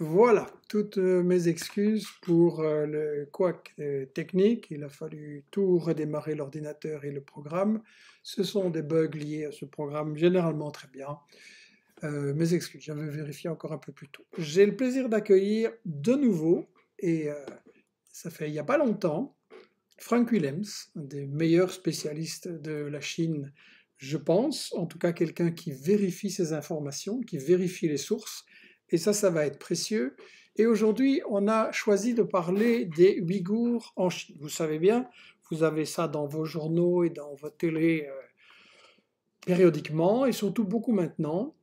Voilà, toutes euh, mes excuses pour euh, le couac euh, technique. Il a fallu tout redémarrer l'ordinateur et le programme. Ce sont des bugs liés à ce programme, généralement très bien. mes excuses, j'avais vérifié encore un peu plus tôt. J'ai le plaisir d'accueillir de nouveau, et ça fait il n'y a pas longtemps, Frank Willems, un des meilleurs spécialistes de la Chine, je pense, en tout cas quelqu'un qui vérifie ses informations, qui vérifie les sources et ça, ça va être précieux. Et aujourd'hui, on a choisi de parler des Ouïghours en Chine. Vous savez bien, vous avez ça dans vos journaux et dans votre télé euh, périodiquement, et surtout beaucoup maintenant,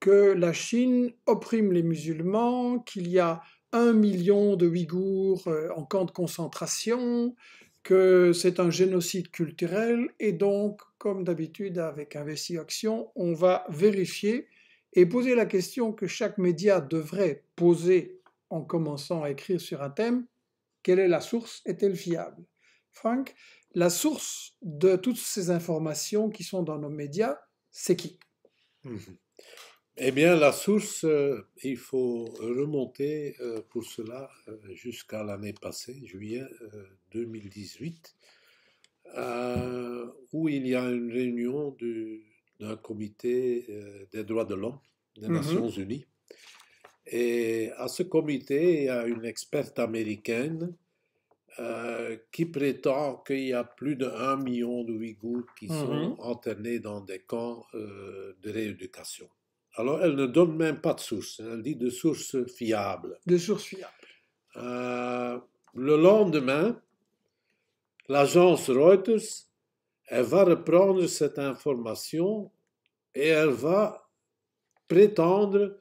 que la Chine opprime les musulmans, qu'il y a un million de Ouïghours euh, en camp de concentration, que c'est un génocide culturel, et donc, comme d'habitude avec Action, on va vérifier et poser la question que chaque média devrait poser en commençant à écrire sur un thème, quelle est la source Est-elle fiable Frank, la source de toutes ces informations qui sont dans nos médias, c'est qui mhm. Eh bien, la source, euh, il faut remonter euh, pour cela euh, jusqu'à l'année passée, juillet 2018, où il y a une réunion du d'un comité euh, des droits de l'homme des mmh Nations Unies. Et à ce comité, il y a une experte américaine euh, qui prétend qu'il y a plus de 1 million de Ouïghours qui mmh sont internés dans des camps euh, de rééducation. Alors, elle ne donne même pas de source, hein. elle dit de sources fiables. De sources fiables. le lendemain, l'agence Reuters elle va reprendre cette information et elle va prétendre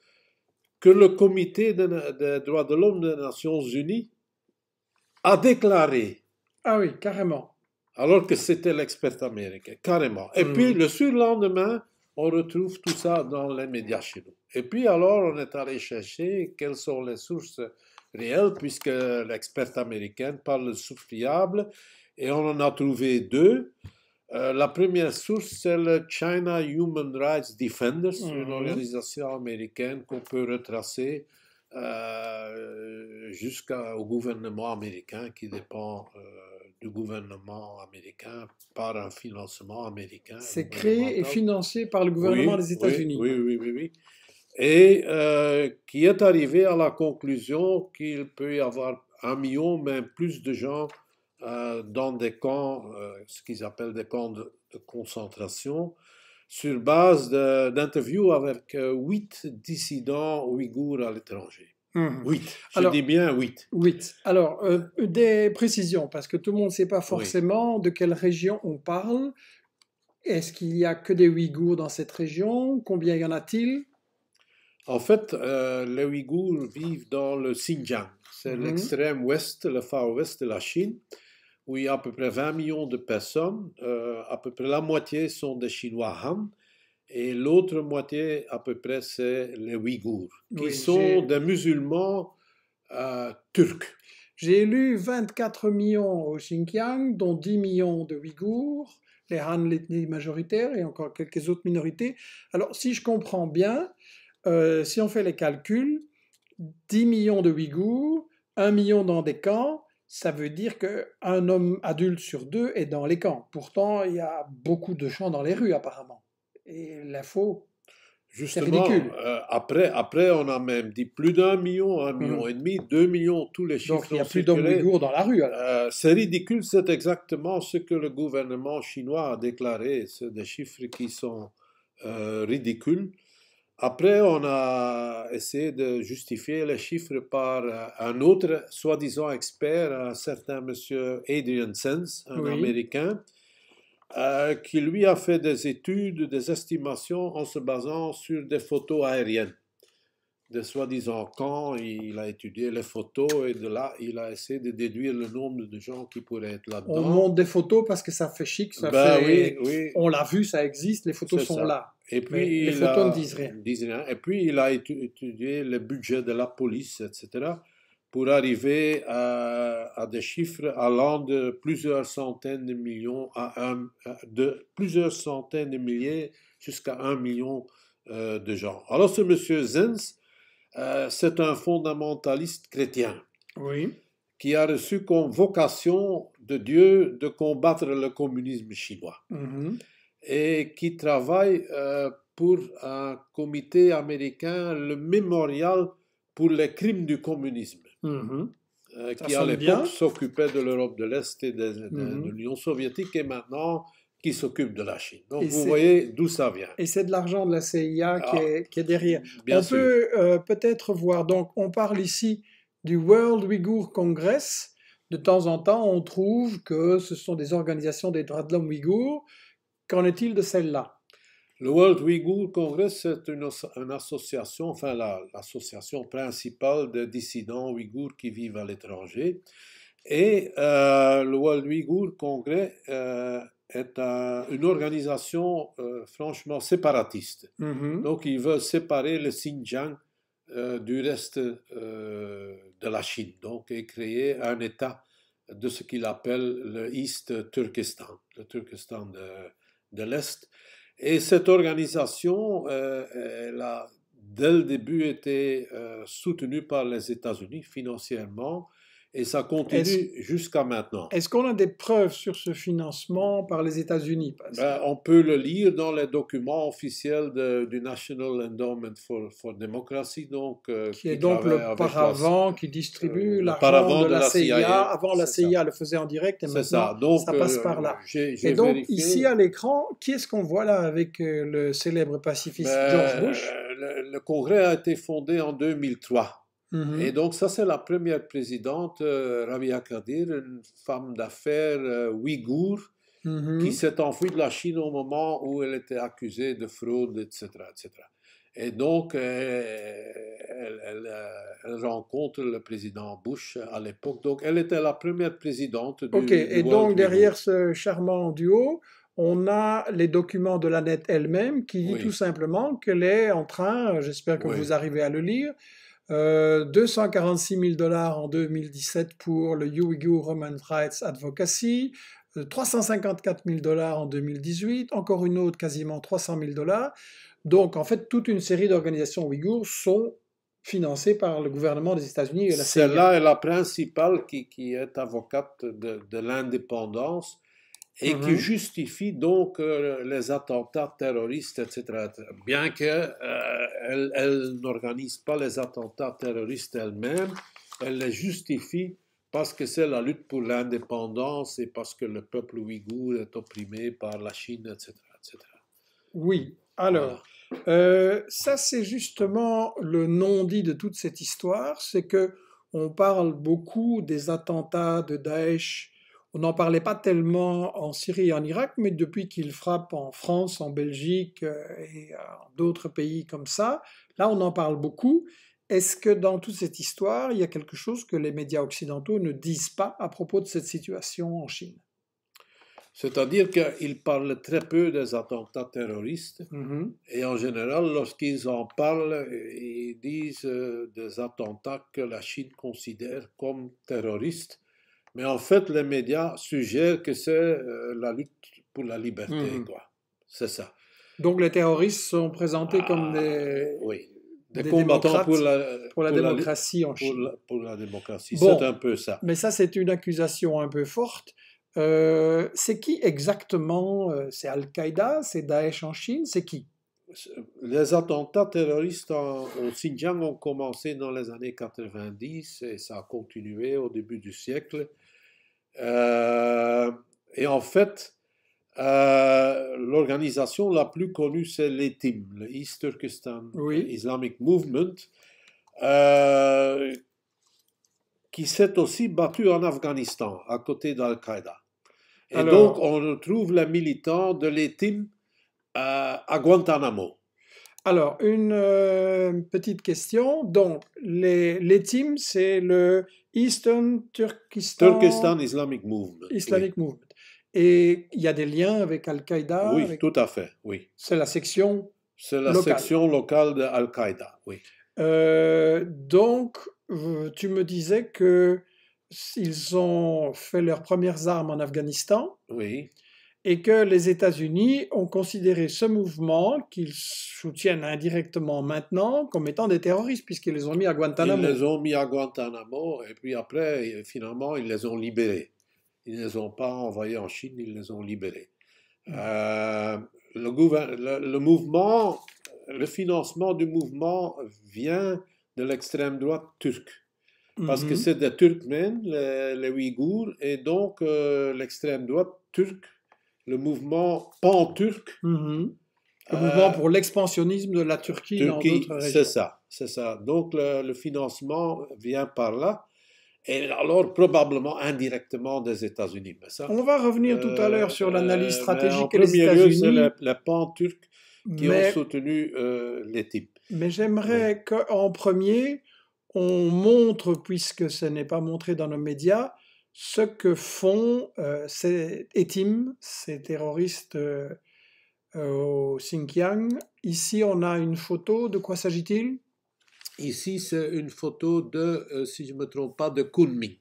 que le comité des droits de l'homme des Nations Unies a déclaré. Ah oui, carrément. Alors que c'était l'expert américain, carrément. Et puis hmm. le surlendemain, on retrouve tout ça dans les médias chinois. Et puis alors, on est allé chercher quelles sont les sources réelles, puisque l'expert américaine parle sous et on en a trouvé deux. Euh, la première source, c'est le China Human Rights Defenders, une mhm. organisation américaine qu'on peut retracer euh, jusqu'au gouvernement américain qui dépend euh, du gouvernement américain par un financement américain. C'est créé et financé par le gouvernement des États-Unis. Oui, oui, oui, oui, Et qui est arrivé à la conclusion qu'il peut y avoir un million, même plus de gens euh, dans des camps, euh, ce qu'ils appellent des camps de, concentration, sur base d'interviews avec euh, huit dissidents ouïghours à l'étranger. Mhm. Huit, Je dis bien huit. Huit. Alors, des précisions, parce que tout le monde ne sait pas forcément de quelle région on parle. Est-ce qu'il n'y a que des Ouïghours dans cette région Combien y en a-t-il En fait, les Ouïghours vivent dans le Xinjiang. C'est mhm. l'extrême ouest, le far ouest de la Chine. Oui, y à peu près 20 millions de personnes, euh, à peu près la moitié sont des Chinois Han et l'autre moitié, à peu près, c'est les Ouïghours, qui sont des musulmans euh, turcs. J'ai lu 24 millions au Xinjiang, dont 10 millions de Ouïghours, les Han, l'ethnie majoritaire, et encore quelques autres minorités. Alors, si je comprends bien, euh, si on fait les calculs, 10 millions de Ouïghours, 1 million dans des camps, ça veut dire qu'un homme adulte sur deux est dans les camps. Pourtant, il y a beaucoup de gens dans les rues, apparemment. Et l'info, Justement, ridicule. Euh, après, après, on a même dit plus d'un million, un million mhm. et demi, deux millions, tous les chiffres. Donc il n'y a plus d'hommes dans la rue. Euh, c'est ridicule, c'est exactement ce que le gouvernement chinois a déclaré. sont des chiffres qui sont euh, ridicules. Après, on a essayé de justifier les chiffres par euh, un autre soi-disant expert, un certain monsieur Adrian Sens, un Américain, euh, qui lui a fait des études, des estimations en se basant sur des photos aériennes de soi-disant camp, il a étudié les photos et de là, il a essayé de déduire le nombre de gens qui pourraient être là-dedans. On montre des photos parce que ça fait chic, ça ben fait... On l'a vu, ça existe, les photos sont là. Et puis, les photos ne disent rien. Et puis, il a étudié le budget de la police, etc., pour arriver à, des chiffres allant de plusieurs centaines de millions à un... de plusieurs centaines de milliers jusqu'à un million euh, de gens. Alors, ce monsieur Zens euh, c'est un fondamentaliste chrétien qui a reçu comme vocation de Dieu de combattre le communisme chinois mm-hmm. et qui travaille euh, pour un comité américain, le Mémorial pour les crimes du communisme, mm-hmm. euh, qui à l'époque s'occupait de l'Europe de l'Est et mm-hmm. de l'Union soviétique et maintenant qui s'occupe de la Chine. Donc vous voyez d'où ça vient. Et c'est de l'argent de la CIA ah, qui, est, derrière. Bien on peut euh, peut-être voir, donc on parle ici du World Uyghur Congress. De temps en temps, on trouve que ce sont des organisations des droits de l'homme ouïghours. Qu'en est-il de celle-là Le World Uyghur Congress, c'est une, association, enfin l'association principale des dissidents ouïghours qui vivent à l'étranger. Et euh, le World Uyghur Congress euh, est une organisation euh, franchement séparatiste. Mm-hmm. Donc, ils veulent séparer le Xinjiang euh, du reste euh, de la Chine, donc, et créer un État de ce qu'il appelle le East Turkestan, le Turkestan de, de l'Est. Et cette organisation, elle a dès le début été soutenue par les États-Unis financièrement et ça continue jusqu'à maintenant. Est-ce qu'on a des preuves sur ce financement par les États-Unis ben, On peut le lire dans les documents officiels du National Endowment for, Democracy, donc, euh, qui, est donc le paravent qui distribue euh, la l'argent de, la, CIA. Avant, la CIA le faisait en direct et maintenant, ça. ça passe par là. Euh, et donc, ici à l'écran, qui est-ce qu'on voit là avec le célèbre pacifiste ben, George Bush le Congrès a été fondé en 2003. Mhm. Et donc ça, c'est la première présidente, euh, Rabia Kadir, une femme d'affaires euh, ouïghour, mhm. qui s'est enfuie de la Chine au moment où elle était accusée de fraude, etc. etc. Et donc, euh, euh, elle, rencontre le président Bush à l'époque. Donc, elle était la première présidente du. Ok, et donc derrière ce charmant duo, on a les documents de la NET elle-même qui dit tout simplement qu'elle est en train, j'espère que vous arrivez à le lire, 246 euh, 000 dollars en 2017 pour le Uyghur Human Rights Advocacy, 354 euh, 000 dollars en 2018, encore une autre quasiment 300 000 dollars. Donc en fait, toute une série d'organisations ouïghours sont financées par le gouvernement des États-Unis et Celle-là est la principale qui, est avocate de, de l'indépendance et qui mm-hmm. justifie donc euh, les attentats terroristes, etc. Bien qu'elle euh, elle, n'organise pas les attentats terroristes elle-même, elle les justifie parce que c'est la lutte pour l'indépendance et parce que le peuple ouïghour est opprimé par la Chine, etc. etc. Oui, alors, euh, ça c'est justement le non-dit de toute cette histoire, c'est que on parle beaucoup des attentats de Daesh on n'en parlait pas tellement en Syrie et en Irak, mais depuis qu'il frappe en France, en Belgique euh, et euh, d'autres pays comme ça, là on en parle beaucoup. Est-ce que dans toute cette histoire, il y a quelque chose que les médias occidentaux ne disent pas à propos de cette situation en Chine C'est-à-dire qu'ils parlent très peu des attentats terroristes, mm-hmm. et en général, lorsqu'ils en parlent, ils disent euh, des attentats que la Chine considère comme terroristes mais en fait, les médias suggèrent que c'est euh, la lutte pour la mmh liberté, quoi. C'est ça. Donc les terroristes sont présentés ah comme des, des, combattants pour la, démocratie en Chine. Pour la, démocratie, c'est un peu ça. Mais ça, c'est une accusation un peu forte. Euh, c'est qui exactement euh, C'est Al-Qaïda C'est Daesh en Chine C'est qui les attentats terroristes au Xinjiang ont commencé dans les années 90 et ça a continué au début du siècle. Euh, et en fait, euh, l'organisation la plus connue, c'est l'ETIM, le East Turkestan Islamic Movement, euh, qui s'est aussi battu en Afghanistan, à côté d'Al-Qaïda. Et donc, on retrouve les militants de l'ETIM à Guantanamo. Alors, une euh, petite question. Donc, les, les teams, c'est le Eastern Turkistan... Turkestan Islamic Movement. Islamic Movement. Et il y a des liens avec Al-Qaïda Oui, tout à fait, oui. C'est la section C'est la section locale dal qaïda oui. Euh, donc, tu me disais que ont fait leurs premières armes en Afghanistan. Oui et que les États-Unis ont considéré ce mouvement qu'ils soutiennent indirectement maintenant comme étant des terroristes puisqu'ils les ont mis à Guantanamo. Ils les ont mis à Guantanamo et puis après, finalement, ils les ont libérés. Ils ne les ont pas envoyés en Chine, ils les ont libérés. Mm. Euh, le, mouvement, le financement du mouvement vient de l'extrême droite turque parce que mm-hmm. c'est des Turkmènes, les, les, Ouïghours, et donc euh, l'extrême droite turque le mouvement pan-turc. Mhm. Le euh, mouvement pour l'expansionnisme de la Turquie, dans d'autres C'est ça, c'est ça. Donc le, financement vient par là. Et alors, probablement indirectement des États-Unis. On va revenir tout à l'heure sur l'analyse euh, stratégique et les États-Unis. C'est les pan turque qui ont soutenu euh, les types. Mais j'aimerais qu'en premier, on montre, puisque ce n'est pas montré dans nos médias, ce que font euh, ces ETIM, ces terroristes euh, euh, au Xinjiang. Ici, on a une photo. De quoi s'agit-il Ici, c'est une photo de, si je ne me trompe pas, de Kunming.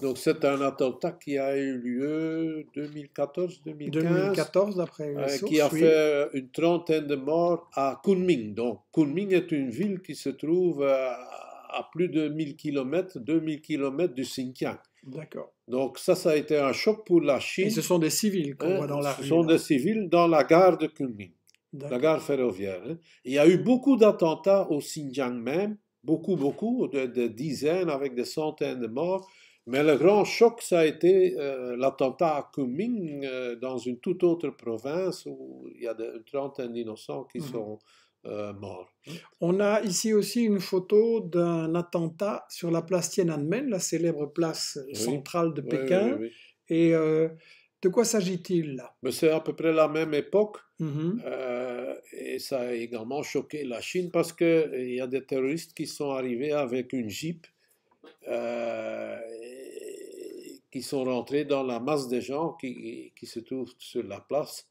Donc, c'est un attentat qui a eu lieu 2014-2015. 2014, d'après Qui a fait une trentaine de morts à Kunming. Donc, Kunming est une ville qui se trouve à plus de 1000 km, 2000 km du Xinjiang. D'accord. Donc ça, ça a été un choc pour la Chine. Et ce sont des civils qu'on hein, voit dans la rue. Ce sont des civils dans la gare de Kunming, la gare ferroviaire. Hein. Il y a eu beaucoup d'attentats au Xinjiang même, beaucoup, beaucoup, de, dizaines avec des centaines de morts. Mais le grand choc, ça a été euh, l'attentat à Kunming, euh, dans une toute autre province où il y a une trentaine d'innocents qui mmh sont euh, On a ici aussi une photo d'un attentat sur la place Tiananmen, la célèbre place centrale de Pékin. Et euh, de quoi s'agit-il là C'est à peu près la même époque. Mm-hmm. Euh, et ça a également choqué la Chine parce qu'il y a des terroristes qui sont arrivés avec une jeep, qui sont rentrés dans la masse des gens qui, qui se trouvent sur la place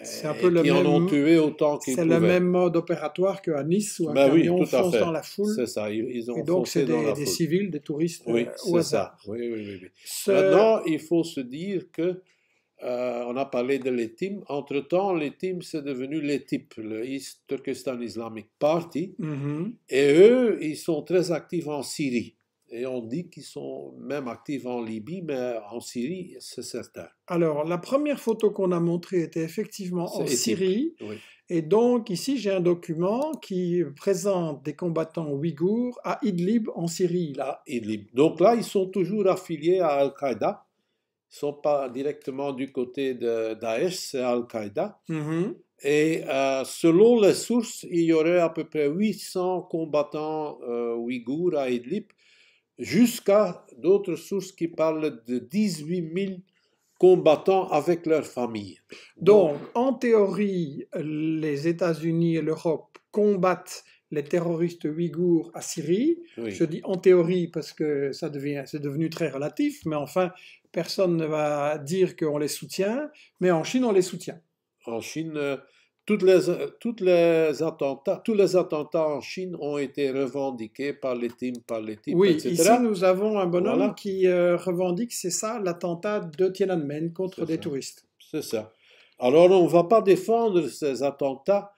c'est euh, un peu le même. en ont tué autant qu'ils C'est le même mode opératoire qu'à Nice où un ben camion oui, fonce dans la foule. C'est ça, ils, Et donc c'est des, civils, des touristes. Oui, euh, c'est ça. Oui, oui, oui, Maintenant, il faut se dire que euh, on a parlé de l'ETIM. Entre-temps, l'ETIM, c'est devenu l'ETIP, le Turkestan Islamic Party. Mm-hmm. Et eux, ils sont très actifs en Syrie et on dit qu'ils sont même actifs en Libye, mais en Syrie, c'est certain. Alors, la première photo qu'on a montrée était effectivement en Syrie. Et donc, ici, j'ai un document qui présente des combattants ouïghours à Idlib, en Syrie. Là. Idlib. Donc là, ils sont toujours affiliés à Al-Qaïda. Ils ne sont pas directement du côté de Daesh, c'est Al-Qaïda. Mhm. Et euh, selon les sources, il y aurait à peu près 800 combattants euh, ouïghours à Idlib jusqu'à d'autres sources qui parlent de 18 000 combattants avec leurs familles. Donc, en théorie, les États-Unis et l'Europe combattent les terroristes ouïghours à Syrie. Je dis en théorie parce que ça devient, c'est devenu très relatif, mais enfin, personne ne va dire qu'on les soutient. Mais en Chine, on les soutient. En Chine, euh, toutes les, toutes les attentats, tous les attentats en Chine ont été revendiqués par les teams, par les teams, oui, etc. ici nous avons un bonhomme qui euh, revendique, c'est ça, l'attentat de Tiananmen contre des touristes. C'est ça. Alors on ne va pas défendre ces attentats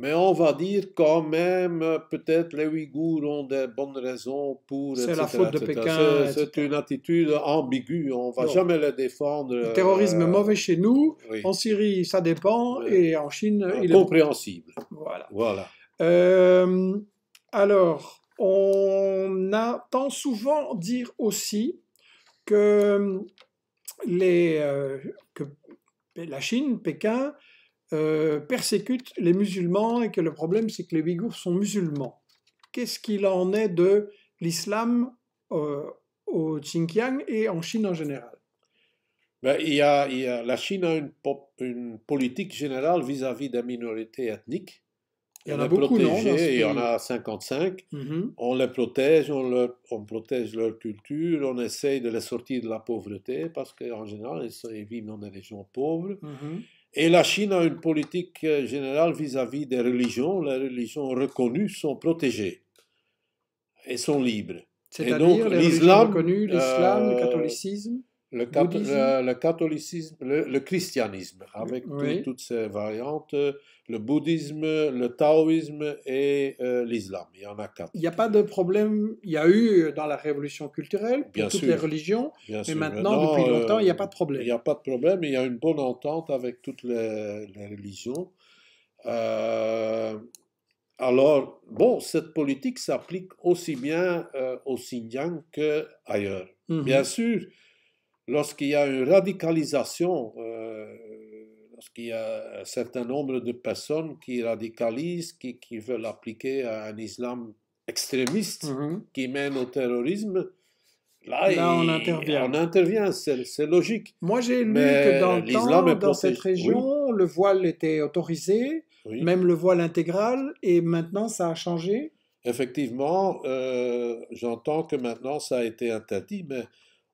mais on va dire quand même, peut-être les Ouïghours ont des bonnes raisons pour. C'est la faute de Pékin. C'est une attitude ambiguë, on ne va jamais la défendre. Le terrorisme est euh, mauvais chez nous, en Syrie ça dépend, et en Chine euh, il compréhensible. est. Compréhensible. Voilà. voilà. Euh, alors, on entend souvent dire aussi que, les, que la Chine, Pékin, euh, persécutent persécute les musulmans et que le problème c'est que les Ouïghours sont musulmans. Qu'est-ce qu'il en est de l'islam euh, au Xinjiang et en Chine en général ben, il, y a, il y a, la Chine a une, politique générale vis-à-vis des minorités ethniques. Il y en a beaucoup, non, Il y en a 55. Mm-hmm. On les protège, on, protège leur culture, on essaye de les sortir de la pauvreté parce qu'en général, ils, vivent dans des régions pauvres. Mm-hmm. Et la Chine a une politique euh, générale vis-à-vis des religions. Les religions reconnues sont protégées et sont libres. C'est-à-dire l'islam reconnues, l'islam, le euh, catholicisme le, le, catholicisme, le, christianisme, avec toutes ses variantes, le bouddhisme, le taoïsme et euh, l'islam. Il y en a quatre. Il n'y a pas de problème. Il y a eu dans la révolution culturelle, pour toutes les religions, mais maintenant, depuis euh, longtemps, il n'y a pas de problème. Il n'y a pas de problème. Il y a une bonne entente avec toutes les, religions. Euh, alors, bon, cette politique s'applique aussi bien au Xinjiang qu'ailleurs. Mmh bien sûr, lorsqu'il y a une radicalisation, euh, lorsqu'il y a un certain nombre de personnes qui radicalisent, qui, veulent appliquer un islam extrémiste mhm. qui mène au terrorisme, Là, on intervient. On intervient, c'est logique. Moi, j'ai lu que dans le temps, dans cette région, le voile était autorisé, même le voile intégral, et maintenant, ça a changé. Effectivement, euh, j'entends que maintenant, ça a été interdit, mais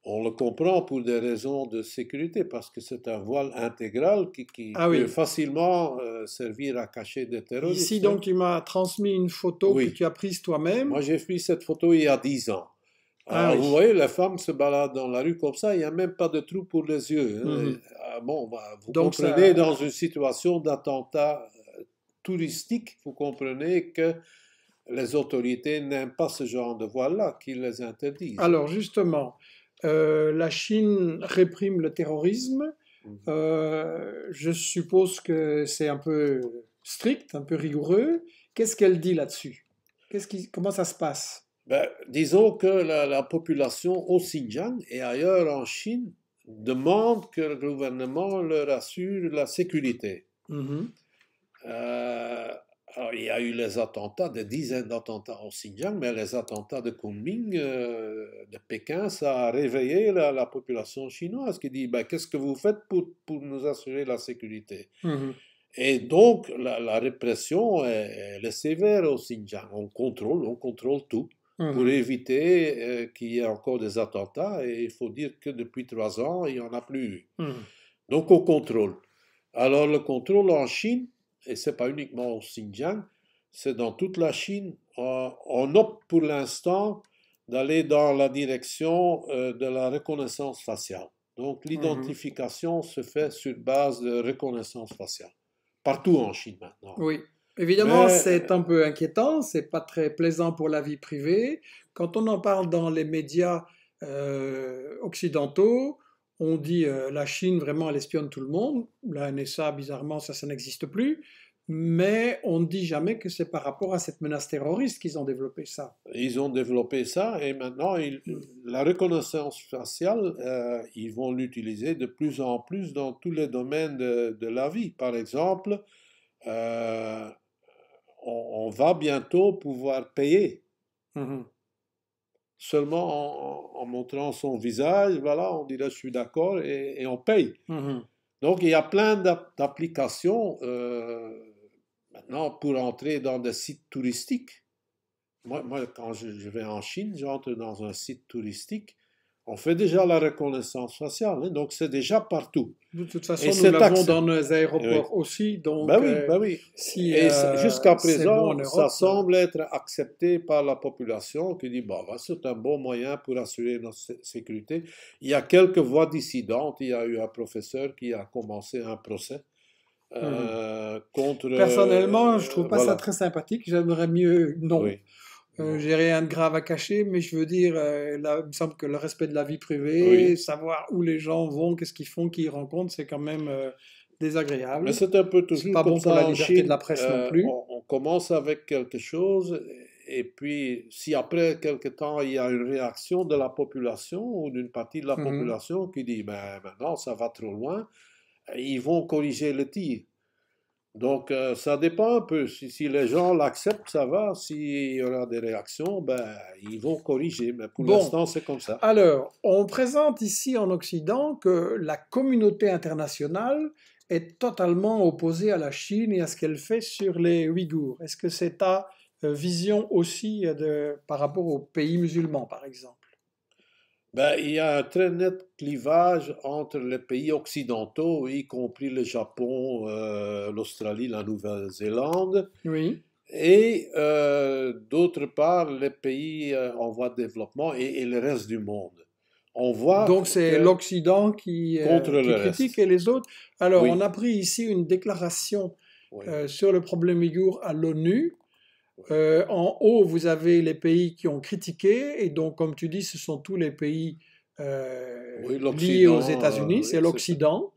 on le comprend pour des raisons de sécurité, parce que c'est un voile intégral qui, ah peut facilement euh, servir à cacher des terroristes. Ici, hein. donc, tu m'as transmis une photo que tu as prise toi-même. Moi, j'ai pris cette photo il y a dix ans. Ah vous voyez, les femmes se baladent dans la rue comme ça, il n'y a même pas de trou pour les yeux. Hein. Mhm. Ah bon, vous comprenez, dans une situation d'attentat euh, touristique, vous comprenez que les autorités n'aiment pas ce genre de voile-là, qu'ils les interdisent. Alors justement, euh, la Chine réprime le terrorisme. Mhm. Euh, je suppose que c'est un peu strict, un peu rigoureux. Qu'est-ce qu'elle dit là-dessus Comment ça se passe ben, Disons que la, population au Xinjiang et ailleurs en Chine demande que le gouvernement leur assure la sécurité. Mhm. Euh, il y a eu les attentats, des dizaines d'attentats au Xinjiang, mais les attentats de Kunming, euh, de Pékin, ça a réveillé la, population chinoise qui dit ben, Qu'est-ce que vous faites pour, nous assurer la sécurité mmh Et donc, la, répression, est, sévère au Xinjiang. On contrôle, on contrôle tout mmh pour éviter euh, qu'il y ait encore des attentats. Et il faut dire que depuis trois ans, il n'y en a plus eu. Mmh donc, on contrôle. Alors, le contrôle en Chine, et ce n'est pas uniquement au Xinjiang, c'est dans toute la Chine. Euh, on opte pour l'instant d'aller dans la direction euh, de la reconnaissance faciale. Donc mhm. l'identification se fait sur base de reconnaissance faciale, partout en Chine maintenant. Oui. Évidemment, c'est un euh, peu inquiétant, c'est pas très plaisant pour la vie privée. Quand on en parle dans les médias occidentaux, on dit euh, la Chine, vraiment, elle espionne tout le monde. La NSA, bizarrement, ça, ça n'existe plus. Mais on ne dit jamais que c'est par rapport à cette menace terroriste qu'ils ont développé ça. Ils ont développé ça et maintenant, la reconnaissance faciale, euh, ils vont l'utiliser de plus en plus dans tous les domaines de, la vie. Par exemple, euh, on, va bientôt pouvoir payer. Mhm seulement en, montrant son visage, voilà, on dirait je suis d'accord et, on paye. Mhm. Donc, il y a plein d'applications euh, maintenant pour entrer dans des sites touristiques. Moi, quand je, je vais en Chine, j'entre dans un site touristique on fait déjà la reconnaissance faciale, hein. donc c'est déjà partout. De toute façon, nous l'avons dans nos aéroports aussi, donc ben oui, ben oui. Si, euh, jusqu'à présent, ça semble être accepté par la population qui dit bah, bah c'est un bon moyen pour assurer notre sécurité. Il y a quelques voix dissidentes, il y a eu un professeur qui a commencé un procès hum. euh, contre... Personnellement, je ne trouve pas ça très sympathique, j'aimerais mieux non. Je euh, j'ai rien de grave à cacher, mais je veux dire, euh, il me semble que le respect de la vie privée, savoir où les gens vont, qu'est-ce qu'ils font, qui rencontrent, c'est quand même euh, désagréable. Mais c'est un peu toujours pas bon ça pour la liberté de la presse non plus. On, commence avec quelque chose, et puis si après quelque temps il y a une réaction de la population ou d'une partie de la mmh population qui dit, ben maintenant ça va trop loin, ils vont corriger le tir. Donc, euh, ça dépend un peu. Si, les gens l'acceptent, ça va. S'il y aura des réactions, ben, ils vont corriger. Mais pour l'instant, c'est comme ça. Alors, on présente ici en Occident que la communauté internationale est totalement opposée à la Chine et à ce qu'elle fait sur les Ouïghours. Est-ce que c'est ta euh, vision aussi euh, de, par rapport aux pays musulmans, par exemple ben, il y a un très net clivage entre les pays occidentaux, y compris le Japon, euh, l'Australie, la Nouvelle-Zélande, et euh, d'autre part les pays euh, en voie de développement et, le reste du monde. On voit Donc c'est l'Occident qui, critique et les autres. Alors on a pris ici une déclaration sur le problème Uyghur à l'ONU euh, en haut, vous avez les pays qui ont critiqué, et donc, comme tu dis, ce sont tous les pays euh, liés aux États-Unis, euh, c'est l'Occident.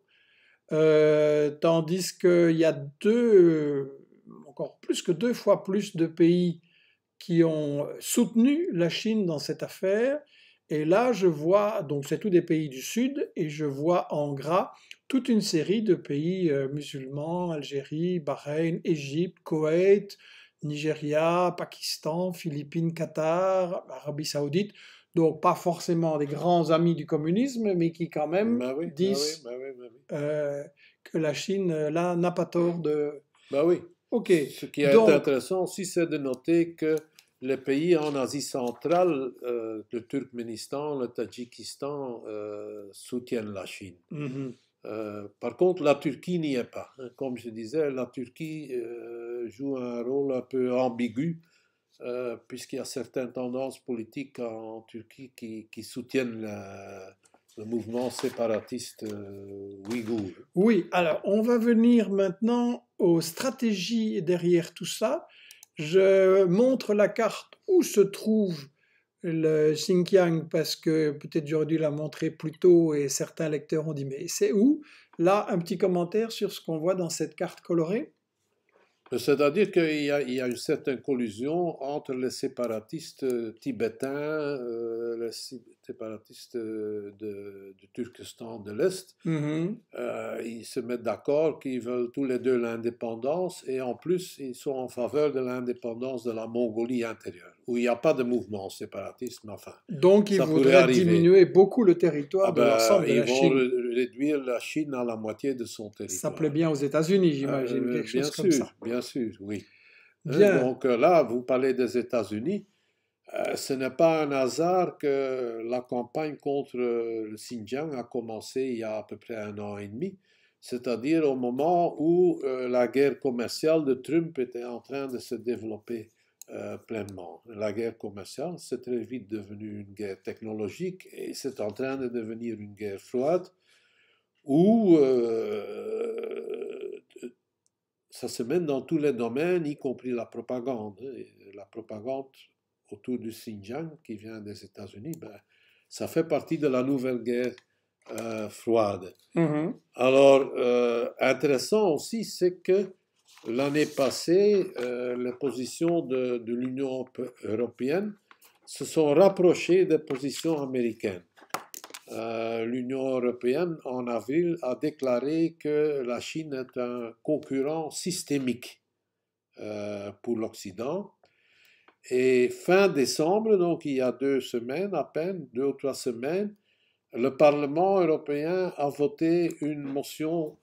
tandis qu'il y a deux, encore plus que deux fois plus de pays qui ont soutenu la Chine dans cette affaire. Et là, je vois, donc c'est tous des pays du Sud, et je vois en gras toute une série de pays musulmans, Algérie, Bahreïn, Égypte, Koweït, Nigeria, Pakistan, Philippines, Qatar, Arabie Saoudite. Donc, pas forcément des grands amis du communisme, mais qui, quand même, bah bah disent bah euh, que la Chine, euh, là, n'a pas tort de. Bah oui. OK. Ce qui est intéressant aussi, c'est de noter que les pays en Asie centrale, euh, le Turkménistan, le Tadjikistan, soutiennent la Chine. Mhm. par contre, la Turquie n'y est pas. Hein. Comme je disais, la Turquie joue un rôle un peu ambigu, euh, puisqu'il y a certaines tendances politiques en Turquie qui, soutiennent le mouvement séparatiste euh, ouïghour. Oui, alors on va venir maintenant aux stratégies derrière tout ça. Je montre la carte où se trouve le Xinjiang parce que peut-être j'aurais dû la montrer plus tôt et certains lecteurs ont dit mais c'est où Là, un petit commentaire sur ce qu'on voit dans cette carte colorée. C'est-à-dire qu'il y, a une certaine collusion entre les séparatistes euh, tibétains, euh, les séparatistes euh, du Turkestan de l'Est. Mm-hmm. ils se mettent d'accord qu'ils veulent tous les deux l'indépendance et en plus ils sont en faveur de l'indépendance de la Mongolie intérieure où il n'y a pas de mouvement séparatiste, mais enfin. Donc ils voudraient diminuer beaucoup le territoire ah de ben, l'ensemble de la Chine. Ils vont réduire la Chine à la moitié de son territoire. Ça plaît bien aux États-Unis, euh, j'imagine, euh, quelque bien chose sûr, comme ça. Bien sûr, oui. Euh, donc là, vous parlez des États-Unis. ce n'est pas un hasard que la campagne contre le Xinjiang a commencé il y a à peu près un an et demi, c'est-à-dire au moment où la guerre commerciale de Trump était en train de se développer euh, pleinement. La guerre commerciale, c'est très vite devenu une guerre technologique et c'est en train de devenir une guerre froide où euh, ça se mène dans tous les domaines, y compris la propagande. Hein. La propagande autour du Xinjiang qui vient des États-Unis, ben, ça fait partie de la nouvelle guerre euh, froide. Mmh Alors, intéressant aussi, c'est que L'année passée, euh, les positions de, l'Union européenne se sont rapprochées des positions américaines. Euh, L'Union européenne, en avril, a déclaré que la Chine est un concurrent systémique euh, pour l'Occident. Et fin décembre, donc il y a deux semaines à peine, deux ou trois semaines, le Parlement européen a voté une motion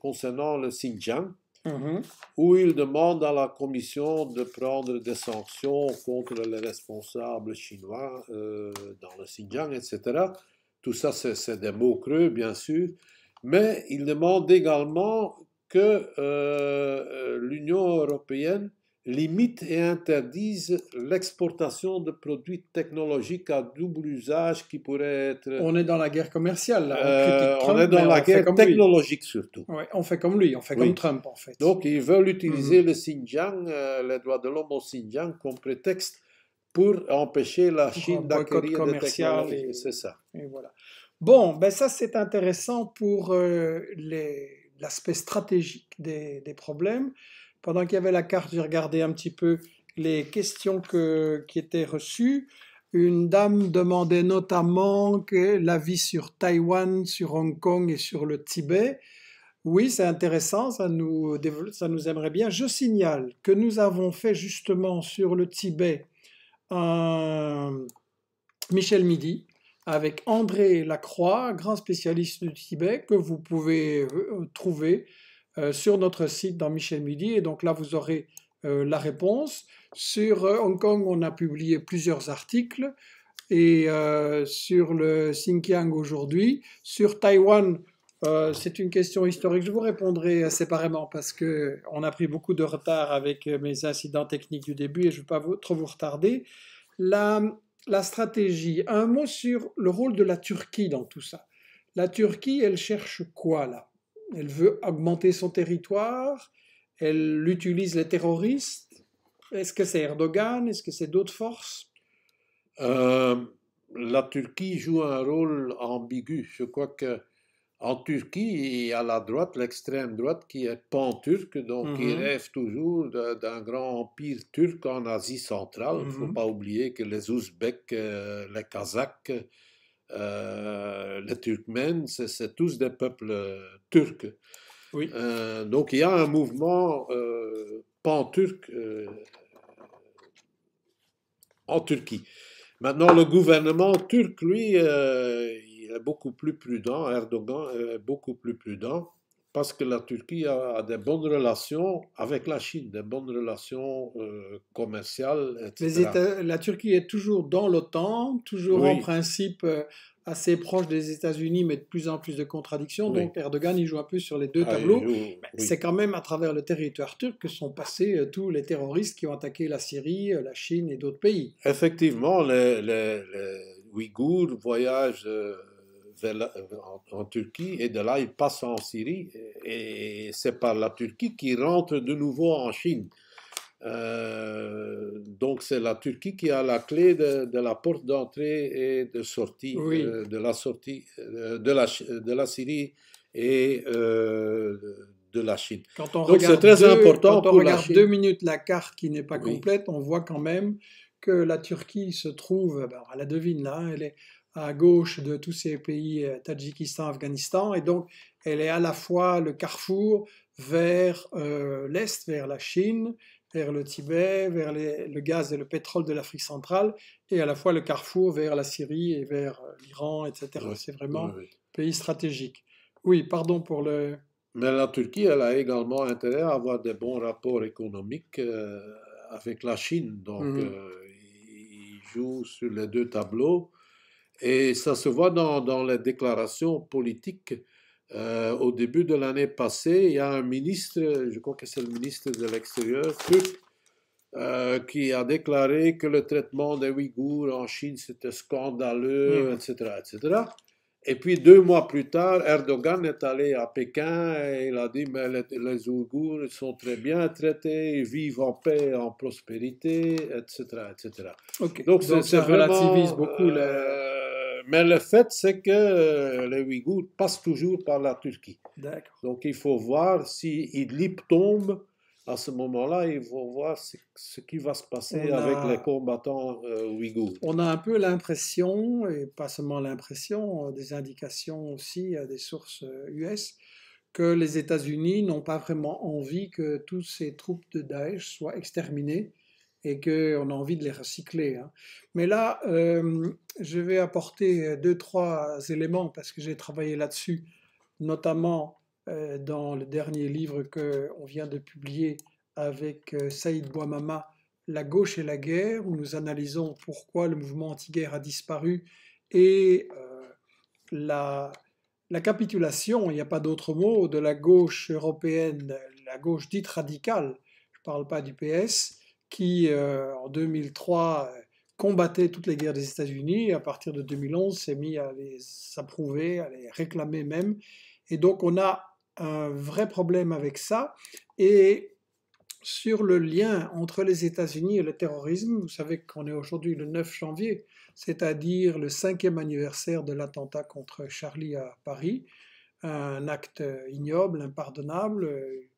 concernant le Xinjiang Mhm. où il demande à la Commission de prendre des sanctions contre les responsables chinois euh, dans le Xinjiang, etc. Tout ça, c'est des mots creux, bien sûr, mais il demande également que euh, euh, l'Union européenne limite et interdisent l'exportation de produits technologiques à double usage qui pourraient être... On est dans la guerre commerciale, là. On, euh, on est dans la guerre technologique surtout. on fait comme lui, on fait comme Trump en fait. Donc ils veulent utiliser mhm. le Xinjiang, euh, les droits de l'homme au Xinjiang comme prétexte pour empêcher la Chine d'acquérir des technologies. Et... C'est ça. voilà. Bon, ben ça c'est intéressant pour euh, l'aspect stratégique des, des problèmes. Pendant qu'il y avait la carte, j'ai regardé un petit peu les questions qui étaient reçues. Une dame demandait notamment l'avis sur Taïwan, sur Hong Kong et sur le Tibet. Oui, c'est intéressant, ça nous, ça nous aimerait bien. Je signale que nous avons fait justement sur le Tibet un Michel Midi avec André Lacroix, grand spécialiste du Tibet, que vous pouvez euh, trouver euh, sur notre site dans Michel Midi. Et donc là, vous aurez euh, la réponse. Sur euh, Hong Kong, on a publié plusieurs articles. Et sur le Xinjiang aujourd'hui, sur Taïwan, c'est une question historique. Je vous répondrai séparément parce que on a pris beaucoup de retard avec mes incidents techniques du début et je ne veux pas trop vous retarder. la, stratégie, un mot sur le rôle de la Turquie dans tout ça. La Turquie, elle cherche quoi là elle veut augmenter son territoire, elle utilise les terroristes. Est-ce que c'est Erdogan Est-ce que c'est d'autres forces euh, La Turquie joue un rôle ambigu. Je crois que en Turquie, il y a la droite, l'extrême droite, qui est pan-turque, donc qui mhm. rêve toujours d'un grand empire turc en Asie centrale. Il ne faut mhm. pas oublier que les Ouzbeks, euh, les Kazakhs, les euh, la c'est tous des peuples euh, turcs. Oui. Euh, donc il y a un mouvement pan-turc en Turquie. Maintenant, le gouvernement turc, lui, il est beaucoup plus prudent, Erdogan est beaucoup plus prudent parce que la Turquie a, des bonnes relations avec la Chine, des bonnes relations euh, commerciales, etc. la Turquie est toujours dans l'OTAN, toujours en principe euh, assez proche des États-Unis, mais de plus en plus de contradictions. Donc Erdogan, il joue un peu sur les deux ah, tableaux. C'est quand même à travers le territoire turc que sont passés euh, tous les terroristes qui ont attaqué la Syrie, la Chine et d'autres pays. Effectivement, les, Ouïghours voyagent en, Turquie et de là il passe en Syrie et, c'est par la Turquie qui rentre de nouveau en Chine. Euh, donc c'est la Turquie qui a la clé de, la porte d'entrée et de sortie euh, de la sortie euh, de la de la Syrie et de la Chine. Quand on donc c'est très important quand on regarde deux minutes la carte qui n'est pas complète, on voit quand même que la Turquie se trouve, eh ben on la devine là, elle est à gauche de tous ces pays, euh, Tadjikistan, Afghanistan, et donc elle est à la fois le carrefour vers euh, l'Est, vers la Chine, vers le Tibet, vers le gaz et le pétrole de l'Afrique centrale, et à la fois le carrefour vers la Syrie et vers euh, l'Iran, etc. C'est vraiment un pays stratégique. Oui, pardon pour le... Mais la Turquie, elle a également intérêt à avoir des bons rapports économiques avec la Chine. Donc, mmh il joue sur les deux tableaux. Et ça se voit dans, dans les déclarations politiques. Euh, au début de l'année passée, il y a un ministre, je crois que c'est le ministre de l'Extérieur, euh, qui a déclaré que le traitement des Ouïghours en Chine, c'était scandaleux, etc., hmm. etc. Et puis deux mois plus tard, Erdogan est allé à Pékin et il a dit mais les, Ouïghours sont très bien traités, ils vivent en paix, en prospérité, etc., etc. Donc, ça relativise beaucoup les mais le fait, c'est que euh, les Ouïghours passent toujours par la Turquie. Donc il faut voir si Idlib tombe. À ce moment-là, il faut voir ce, qui va se passer avec les combattants euh, ouïghours. On a un peu l'impression, et pas seulement l'impression, euh, des indications aussi à euh, des sources US, que les États-Unis n'ont pas vraiment envie que toutes ces troupes de Daesh soient exterminées et qu'on a envie de les recycler. Hein. Mais là, euh, je vais apporter deux, trois éléments parce que j'ai travaillé là-dessus, notamment euh, dans le dernier livre qu'on vient de publier avec euh, Saïd Bouamama, La gauche et la guerre, où nous analysons pourquoi le mouvement anti-guerre a disparu et la, la capitulation, il n'y a pas d'autre mot, de la gauche européenne, la gauche dite radicale, je ne parle pas du PS, qui euh, en 2003 euh, combattait toutes les guerres des États-Unis, à partir de 2011 s'est mis à les approuver, à les réclamer même. Et donc on a un vrai problème avec ça. Et sur le lien entre les États-Unis et le terrorisme, vous savez qu'on est aujourd'hui le 9 janvier, c'est-à-dire le cinquième anniversaire de l'attentat contre Charlie à Paris, un acte ignoble, impardonnable, euh,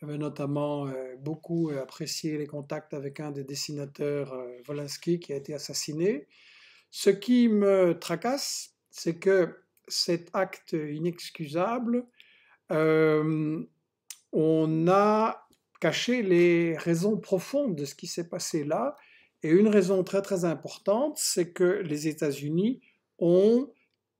j'avais notamment euh, beaucoup euh, apprécié les contacts avec un des dessinateurs, euh, qui a été assassiné. Ce qui me tracasse, c'est que cet acte inexcusable, euh, on a caché les raisons profondes de ce qui s'est passé là. Et une raison très très importante, c'est que les États-Unis ont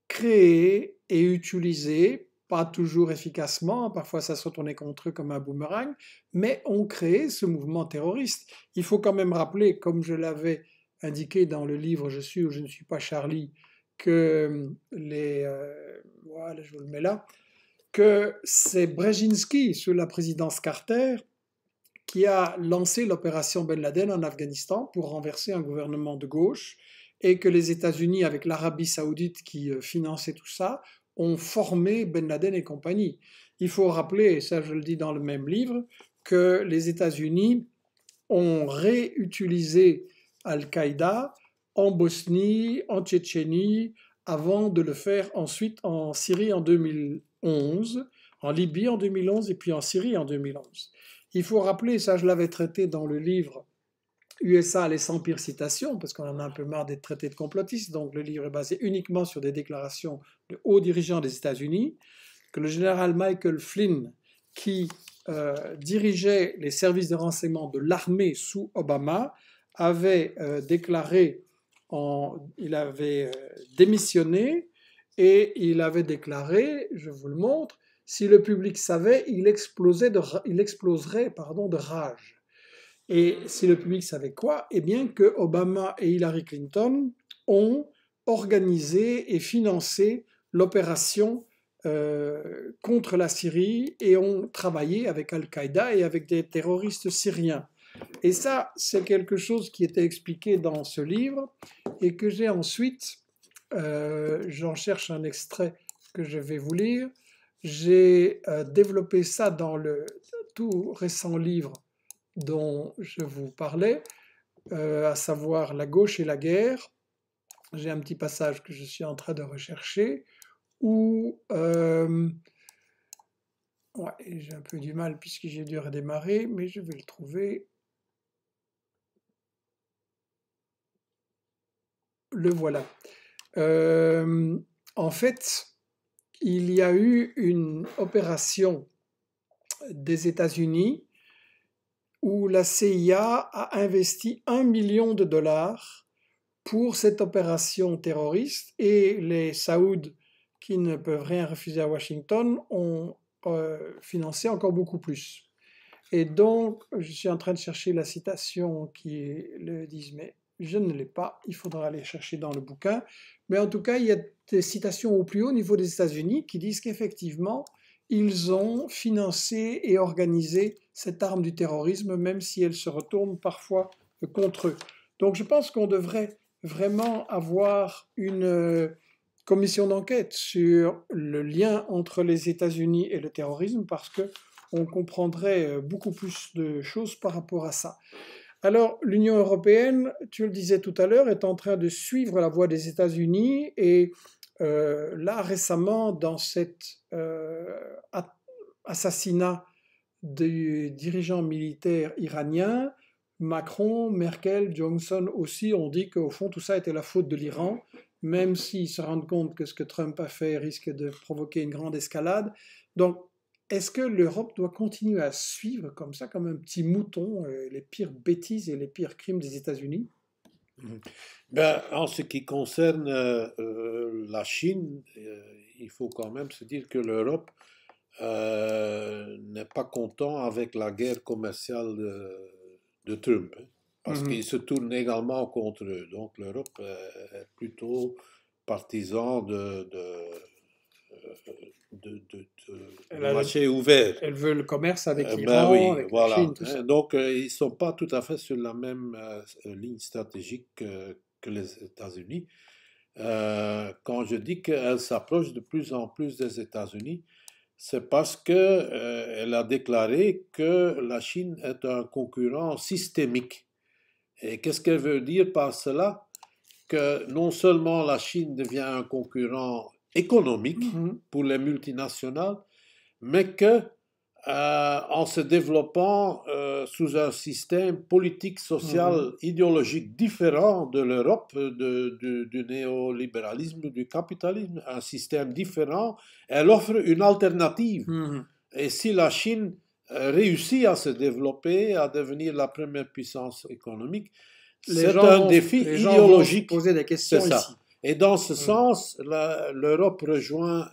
créé et utilisé pas toujours efficacement, parfois ça se retournait contre eux comme un boomerang, mais ont créé ce mouvement terroriste. Il faut quand même rappeler, comme je l'avais indiqué dans le livre Je suis ou je ne suis pas Charlie, que euh, les... Euh, voilà, je vous le mets là, que c'est Brzezinski, sous la présidence Carter, qui a lancé l'opération Ben Laden en Afghanistan pour renverser un gouvernement de gauche, et que les États-Unis, avec l'Arabie saoudite qui euh, finançait tout ça, ont formé Ben Laden et compagnie. Il faut rappeler, ça je le dis dans le même livre, que les États-Unis ont réutilisé Al-Qaïda en Bosnie, en Tchétchénie, avant de le faire ensuite en Syrie en 2011, en Libye en 2011 et puis en Syrie en 2011. Il faut rappeler, ça je l'avais traité dans le livre USA, les 100 pires citations, parce qu'on en a un peu marre des traités de complotistes, donc le livre est basé uniquement sur des déclarations de hauts dirigeants des États-Unis, que le général Michael Flynn, qui euh, dirigeait les services de renseignement de l'armée sous Obama, avait euh, déclaré, en, il avait euh, démissionné et il avait déclaré, je vous le montre, si le public savait, il, il exploserait pardon, de rage. Et si le public savait quoi Eh bien que Obama et Hillary Clinton ont organisé et financé l'opération euh, contre la Syrie et ont travaillé avec Al-Qaïda et avec des terroristes syriens. Et ça, c'est quelque chose qui était expliqué dans ce livre et que j'ai ensuite, euh, j'en cherche un extrait que je vais vous lire, j'ai euh, développé ça dans le tout récent livre dont je vous parlais, euh, à savoir la gauche et la guerre. J'ai un petit passage que je suis en train de rechercher où euh, j'ai un peu du mal puisque j'ai dû redémarrer, mais je vais le trouver. Le voilà. Euh, en fait, il y a eu une opération des États-Unis où la CIA a investi un million de dollars pour cette opération terroriste et les Saouds qui ne peuvent rien refuser à Washington ont euh, financé encore beaucoup plus. Et donc, je suis en train de chercher la citation qui est le disent, mais je ne l'ai pas, il faudra aller chercher dans le bouquin. Mais en tout cas, il y a des citations au plus haut niveau des États-Unis qui disent qu'effectivement, ils ont financé et organisé cette arme du terrorisme, même si elle se retourne parfois contre eux. Donc je pense qu'on devrait vraiment avoir une euh, commission d'enquête sur le lien entre les États-Unis et le terrorisme, parce que on comprendrait euh, beaucoup plus de choses par rapport à ça. Alors, l'Union européenne, tu le disais tout à l'heure, est en train de suivre la voie des États-Unis et euh, là, récemment, dans cette euh, assassinat des dirigeants militaires iraniens, Macron, Merkel, Johnson aussi ont dit qu'au fond tout ça était la faute de l'Iran, même s'ils se rendent compte que ce que Trump a fait risque de provoquer une grande escalade. Donc, est-ce que l'Europe doit continuer à suivre comme ça, comme un petit mouton, euh, les pires bêtises et les pires crimes des États-Unis ben, En ce qui concerne euh, la Chine, il faut quand même se dire que l'Europe euh, n'est pas content avec la guerre commerciale de, Trump, hein, parce mhm. qu'il se tourne également contre eux. Donc l'Europe euh, est plutôt partisan de, de de, de, marché ouvert. Elle veut le commerce avec l'Iran, avec Donc, ils ne sont pas tout à fait sur la même euh, ligne stratégique que les États-Unis. Euh, quand je dis qu'elle s'approche de plus en plus des États-Unis, c'est parce qu'elle euh, elle a déclaré que la Chine est un concurrent systémique. Et qu'est-ce qu'elle veut dire par cela Que non seulement la Chine devient un concurrent économique mmh pour les multinationales, mais que euh, en se développant euh, sous un système politique, social, mhm. idéologique différent de l'Europe, du néolibéralisme, du capitalisme, un système différent. Elle offre une alternative. Mhm. Et si la Chine euh, réussit à se développer, à devenir la première puissance économique, c'est un défi idéologique. Gens poser des questions Et dans ce mhm. sens, l'Europe rejoint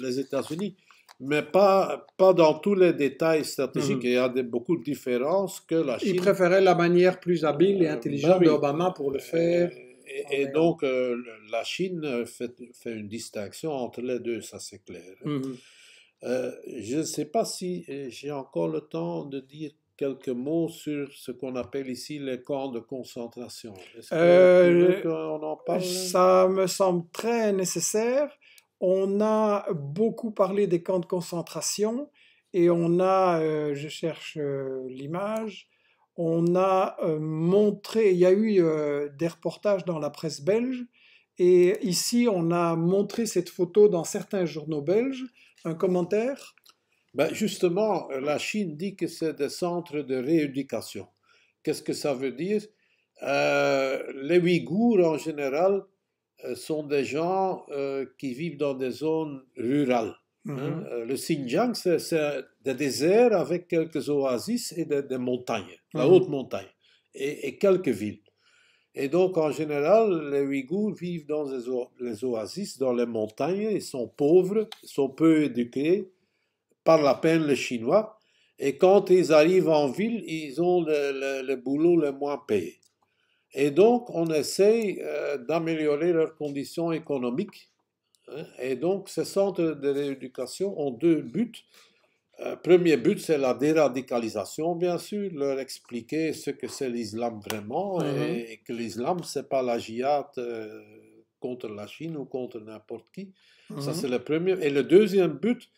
les États-Unis mais pas, pas dans tous les détails mhm. stratégiques. Il y a beaucoup de différences que la Chine... Il préférait la manière plus habile et euh, intelligente bah d'Obama pour le faire. Et, donc, euh, la Chine fait, une distinction entre les deux, ça c'est clair. Mhm. Euh, je ne sais pas si j'ai encore le temps de dire quelques mots sur ce qu'on appelle ici les camps de concentration. Est-ce en parle Ça me semble très nécessaire. On a beaucoup parlé des camps de concentration et on a, euh, je cherche euh, l'image, on a euh, montré, il y a eu des reportages dans la presse belge et ici on a montré cette photo dans certains journaux belges. Un commentaire ben, Justement, la Chine dit que c'est des centres de rééducation. Qu'est-ce que ça veut dire Les Ouïghours en général euh, sont des gens euh, qui vivent dans des zones rurales. Hein. Mm-hmm. Euh, le Xinjiang, c'est des déserts avec quelques oasis et des, montagnes, la mm-hmm. haute montagne, et, quelques villes. Et donc, en général, les Ouïghours vivent dans les, oasis, dans les montagnes, ils sont pauvres, sont peu éduqués, par la peine les chinois, et quand ils arrivent en ville, ils ont le boulot le moins payé. Et donc, on essaye euh, d'améliorer leurs conditions économiques. Hein. et donc, ces centres de rééducation ont deux buts. Euh, premier but, c'est la déradicalisation, bien sûr, leur expliquer ce que c'est l'islam vraiment mm-hmm. et, que l'islam, c'est pas la jihad euh, contre la Chine ou contre n'importe qui. Ça, mm-hmm. c'est le premier. Et le deuxième but,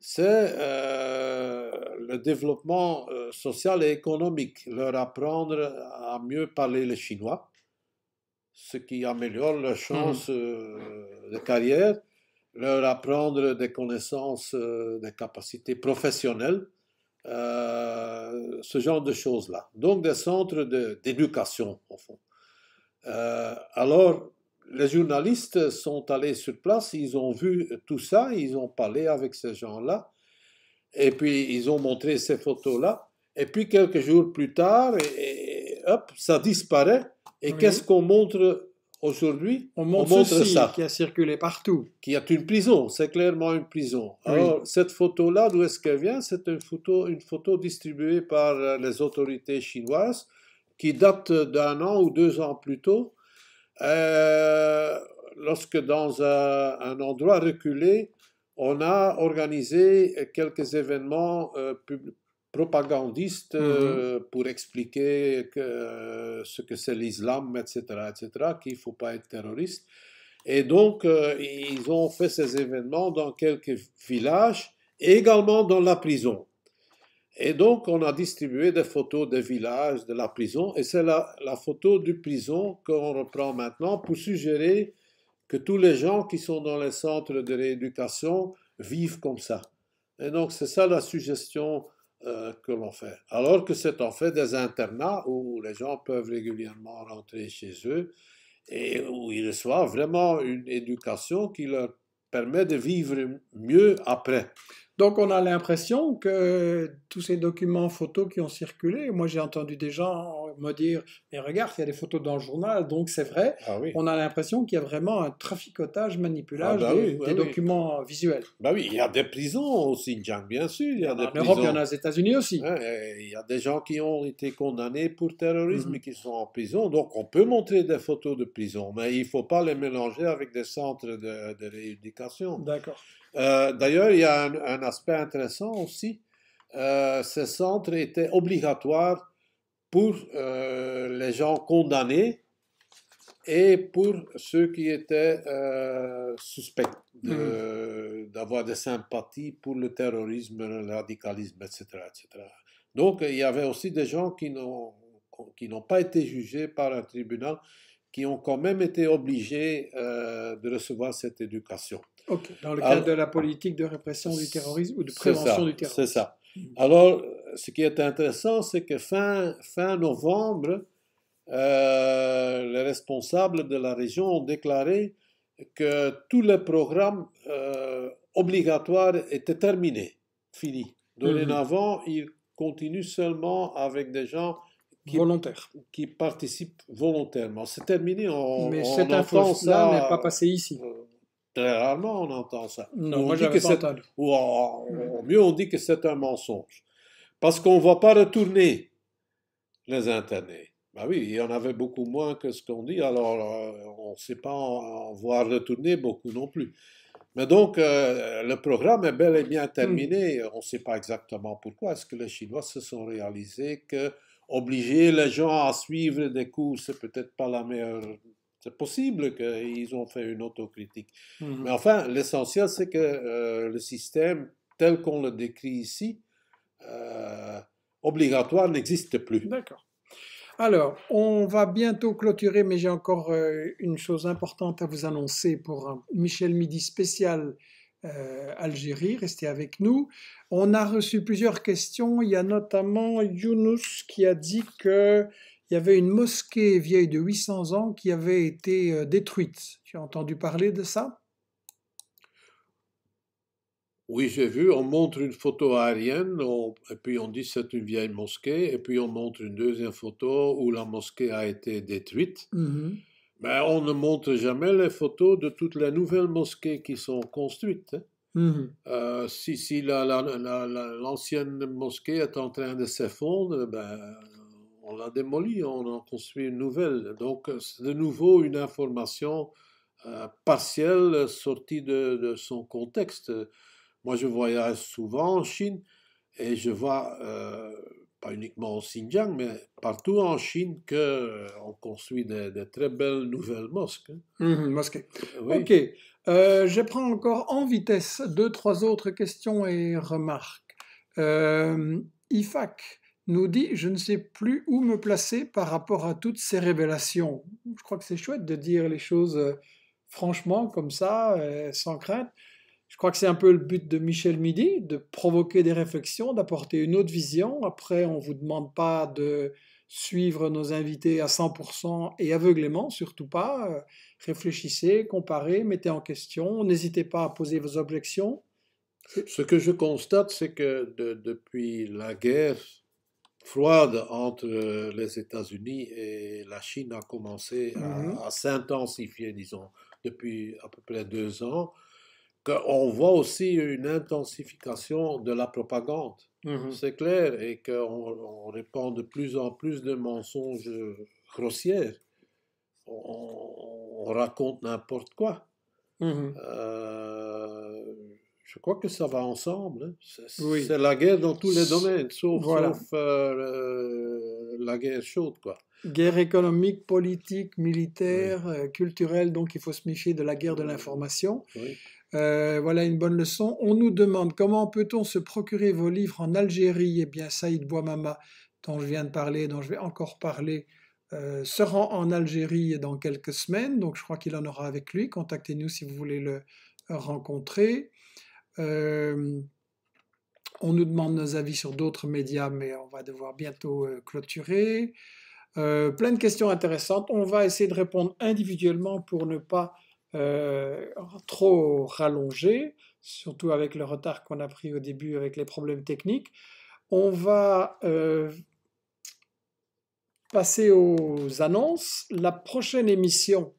c'est euh, le développement euh, social et économique, leur apprendre à mieux parler le chinois, ce qui améliore leurs hmm. chances euh, de carrière, leur apprendre des connaissances, des capacités professionnelles, ce genre de choses-là. Donc des centres d'éducation, au fond. alors, les journalistes sont allés sur place, ils ont vu tout ça, ils ont parlé avec ces gens-là, et puis ils ont montré ces photos-là, et puis quelques jours plus tard, hop, ça disparaît. Et qu'est-ce qu'on montre aujourd'hui On montre, ça. qui a circulé partout. Qui est une prison, c'est clairement une prison. Alors, cette photo-là, d'où est-ce qu'elle vient C'est une photo, une photo distribuée par euh, les autorités chinoises qui date d'un an ou deux ans plus tôt euh, lorsque dans un, endroit reculé, on a organisé quelques événements euh, propagandistes mhm. euh, pour expliquer que, ce que c'est l'islam, etc., etc., qu'il ne faut pas être terroriste. Et donc, ils ont fait ces événements dans quelques villages, et également dans la prison. Et donc, on a distribué des photos des villages, de la prison, et c'est la, photo du prison qu'on reprend maintenant pour suggérer que tous les gens qui sont dans les centres de rééducation vivent comme ça. Et donc, c'est ça la suggestion euh, que l'on fait. Alors que c'est en fait des internats où les gens peuvent régulièrement rentrer chez eux et où ils reçoivent vraiment une éducation qui leur permet de vivre mieux après. Donc on a l'impression que tous ces documents photos qui ont circulé, moi j'ai entendu des gens me dire, mais regarde, il y a des photos dans le journal, donc c'est vrai. Ah on a l'impression qu'il y a vraiment un traficotage, manipulage ah bah des, bah documents visuels. Bah oui, il y a des prisons au Xinjiang, bien sûr. Il y a des prisons. Europe, il y en a aux États-Unis aussi. Il y a des gens qui ont été condamnés pour terrorisme mhm. et qui sont en prison. Donc on peut montrer des photos de prison, mais il ne faut pas les mélanger avec des centres de, rééducation. D'accord. Euh, d'ailleurs, il y a un, aspect intéressant aussi. Euh, ces centres étaient obligatoires pour euh, les gens condamnés et pour ceux qui étaient euh, suspects hmm. d'avoir des sympathies pour le terrorisme, le radicalisme, etc., Donc il y avait aussi des gens qui n'ont pas été jugés par un tribunal, qui ont quand même été obligés euh, de recevoir cette éducation. Dans le cadre de la politique de répression du terrorisme ou de prévention du terrorisme. C'est ça. Alors, ce qui est intéressant, c'est que fin, fin novembre, euh, les responsables de la région ont déclaré que tous les programmes euh, obligatoires étaient terminés, finis. Dorénavant, il mhm. ils continuent seulement avec des gens qui, Volontaires. qui participent volontairement. C'est terminé. On, Mais cette là n'est pas passée ici. Euh, très rarement on entend ça. Non, on dit que entendu. Mhm. mieux, on dit que c'est un mensonge parce qu'on ne va pas retourner les internés. Ben oui, il y en avait beaucoup moins que ce qu'on dit, alors euh, on ne sait pas en, voir retourner beaucoup non plus. Mais donc, euh, le programme est bel et bien terminé. Hmm. On ne sait pas exactement pourquoi. Est-ce que les Chinois se sont réalisés que obliger les gens à suivre des cours, c'est peut-être pas la meilleure c'est possible qu'ils ont fait une autocritique. Hmm. Mais enfin, l'essentiel, c'est que euh, le système tel qu'on le décrit ici euh, obligatoire n'existe plus. D'accord. Alors, on va bientôt clôturer, mais j'ai encore euh, une chose importante à vous annoncer pour un Michel Midi spécial euh, Algérie. Restez avec nous. On a reçu plusieurs questions. Il y a notamment Younous qui a dit qu'il y avait une mosquée vieille de 800 ans qui avait été détruite. Tu as entendu parler de ça oui, j'ai vu, on montre une photo aérienne, et puis on dit c'est une vieille mosquée, et puis on montre une deuxième photo où la mosquée a été détruite. Mais mhm. ben, on ne montre jamais les photos de toutes les nouvelles mosquées qui sont construites. Hein. Mhm. Euh, si, si l'ancienne mosquée est en train de s'effondrer, ben, on la démolit, on en construit une nouvelle. Donc, c'est de nouveau une information euh, partielle sortie de, son contexte. Moi, je voyage souvent en Chine et je vois, euh, pas uniquement au Xinjiang, mais partout en Chine, qu'on euh, construit des, très belles nouvelles hein. mmh mosquées. mosquées. Euh, ok. je prends encore en vitesse deux, trois autres questions et remarques. IFAC nous dit Je ne sais plus où me placer par rapport à toutes ces révélations. Je crois que c'est chouette de dire les choses franchement, comme ça, sans crainte. Je crois que c'est un peu le but de Michel Midi, de provoquer des réflexions, d'apporter une autre vision. Après, on ne vous demande pas de suivre nos invités à 100% et aveuglément, surtout pas. Réfléchissez, comparez, mettez en question, n'hésitez pas à poser vos objections. Ce que je constate, c'est que depuis la guerre froide entre les États-Unis et la Chine a commencé à, mm-hmm. à s'intensifier, disons, depuis à peu près deux ans qu'on voit aussi une intensification de la propagande. Mm-hmm. C'est clair, et qu'on répand de plus en plus de mensonges grossiers. On, raconte n'importe quoi. Mm-hmm. Euh, je crois que ça va ensemble. Hein. C'est la guerre dans tous les domaines, sauf, euh, la guerre chaude, Guerre économique, politique, militaire, euh, culturelle, donc il faut se méfier de la guerre de l'information. Oui. Euh, voilà une bonne leçon. On nous demande comment peut-on se procurer vos livres en Algérie Eh bien, Saïd Bouamama, dont je viens de parler, dont je vais encore parler, euh, se rend en Algérie dans quelques semaines, donc je crois qu'il en aura avec lui. Contactez-nous si vous voulez le rencontrer. Euh, on nous demande nos avis sur d'autres médias, mais on va devoir bientôt clôturer. plein de questions intéressantes. On va essayer de répondre individuellement pour ne pas euh, trop rallongé, surtout avec le retard qu'on a pris au début avec les problèmes techniques. On va euh, passer aux annonces. La prochaine émission,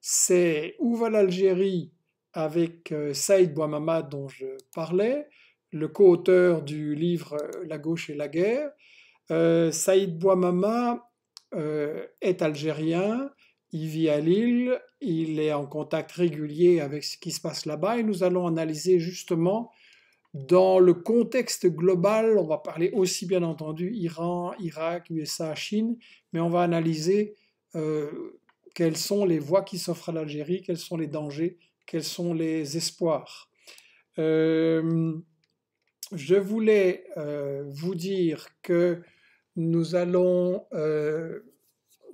c'est Où va l'Algérie avec euh, Saïd Bouamama dont je parlais, le co-auteur du livre La gauche et la guerre. Saïd Bouamama est algérien, il vit à Lille, il est en contact régulier avec ce qui se passe là-bas et nous allons analyser justement dans le contexte global, on va parler aussi bien entendu Iran, Irak, USA, Chine, mais on va analyser euh, quelles sont les voies qui s'offrent à l'Algérie, quels sont les dangers, quels sont les espoirs. Euh, je voulais euh, vous dire que nous allons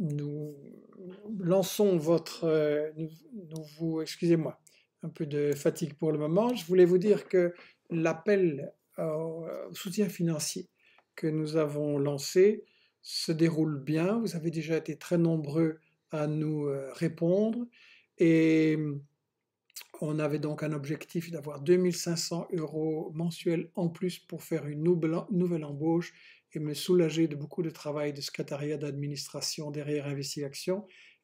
nous lançons votre... Euh, excusez-moi, un peu de fatigue pour le moment. Je voulais vous dire que l'appel euh, au soutien financier que nous avons lancé se déroule bien. Vous avez déjà été très nombreux à nous euh, répondre et mm, on avait donc un objectif d'avoir 2500 euros mensuels en plus pour faire une nouvelle embauche et me soulager de beaucoup de travail de secrétariat d'administration derrière Investi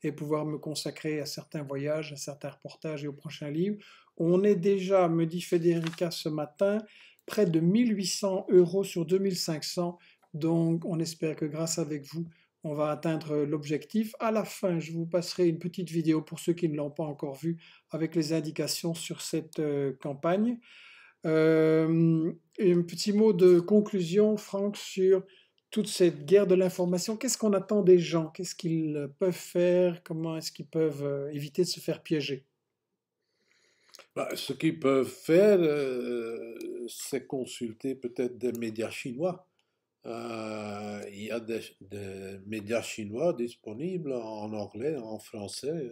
et pouvoir me consacrer à certains voyages, à certains reportages et aux prochain livres. On est déjà, me dit Federica ce matin, près de 1800 euros sur 2500. Donc on espère que grâce avec vous, on va atteindre l'objectif. À la fin, je vous passerai une petite vidéo pour ceux qui ne l'ont pas encore vue avec les indications sur cette euh, campagne. Euh, un petit mot de conclusion, Franck, sur toute cette guerre de l'information. Qu'est-ce qu'on attend des gens Qu'est-ce qu'ils peuvent faire Comment est-ce qu'ils peuvent euh, éviter de se faire piéger bah, Ce qu'ils peuvent faire, euh, c'est consulter peut-être des médias chinois. il y a des, des, médias chinois disponibles en anglais, en français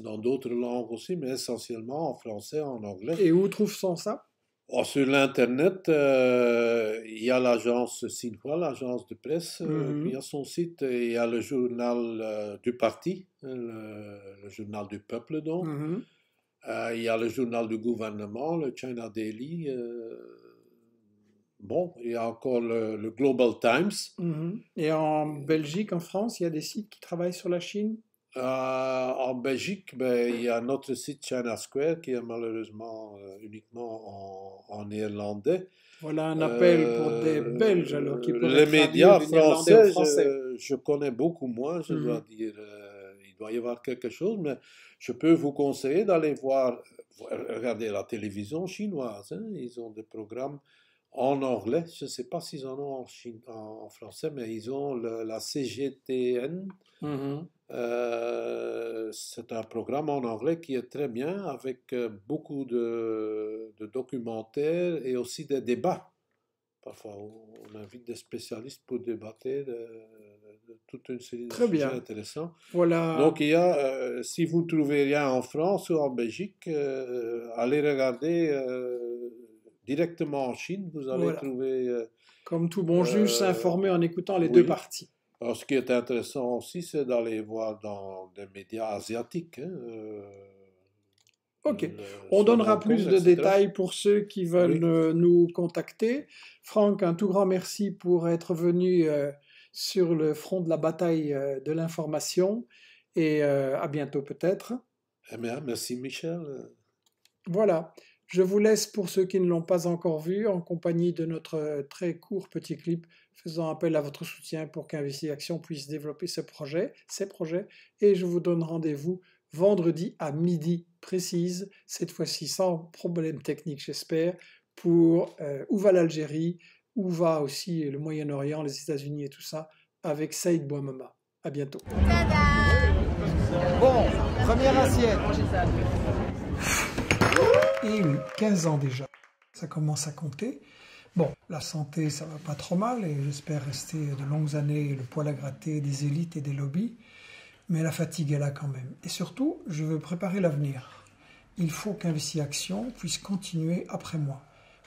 dans d'autres langues aussi, mais essentiellement en français, en anglais. Et où trouve-t-on ça ah, Sur l'Internet, euh, il y a l'agence Sinhua, l'agence de presse, euh, mhm. il y a son site, il y a le journal euh, du parti, le, journal du peuple donc, mhm. il y a le journal du gouvernement, le China Daily. Bon, il y a encore le, Global Times. Mhm. Et en Belgique, en France, il y a des sites qui travaillent sur la Chine euh, en Belgique, ben, il y a notre site China Square qui est malheureusement euh, uniquement en, néerlandais. Voilà un appel pour des euh, Belges alors qui peuvent Les médias français, Je, connais beaucoup moins, je dois mhm. dire. il doit y avoir quelque chose, mais je peux vous conseiller d'aller voir, regarder la télévision chinoise. Hein. ils ont des programmes en anglais. Je ne sais pas s'ils en ont en, Chine, en, français, mais ils ont la CGTN. Mm-hmm. Euh, c'est un programme en anglais qui est très bien, avec euh, beaucoup de, documentaires et aussi des débats. Parfois, on invite des spécialistes pour débattre de, toute une série de Très bien. intéressants. Voilà. Donc, il y a, euh, si vous ne trouvez rien en France ou en Belgique, allez regarder directement en Chine, vous allez trouver... Euh, Comme tout bon juge, euh, s'informer en écoutant les deux parties. ce qui est intéressant aussi, c'est d'aller voir dans les médias asiatiques. Hein, euh, OK. On donnera plus de détails pour ceux qui veulent nous contacter. Franck, un tout grand merci pour être venu sur le front de la bataille de l'information et à bientôt peut-être. Eh bien, merci Michel. Voilà. Je vous laisse pour ceux qui ne l'ont pas encore vu en compagnie de notre euh, très court petit clip faisant appel à votre soutien pour qu'Investi Action puisse développer ce projet, ces projets et je vous donne rendez-vous vendredi à midi précise, cette fois-ci sans problème technique j'espère, pour euh, où va l'Algérie, où va aussi le Moyen-Orient, les États-Unis et tout ça avec Saïd Bouamama. À bientôt. Bon, première assiette. 15 ans déjà. Ça commence à compter. Bon, la santé, ça va pas trop mal et j'espère rester de longues années le poil à gratter des élites et des lobbies. Mais la fatigue est là quand même. Et surtout, je veux préparer l'avenir. Il faut qu'Investi Action puisse continuer après moi.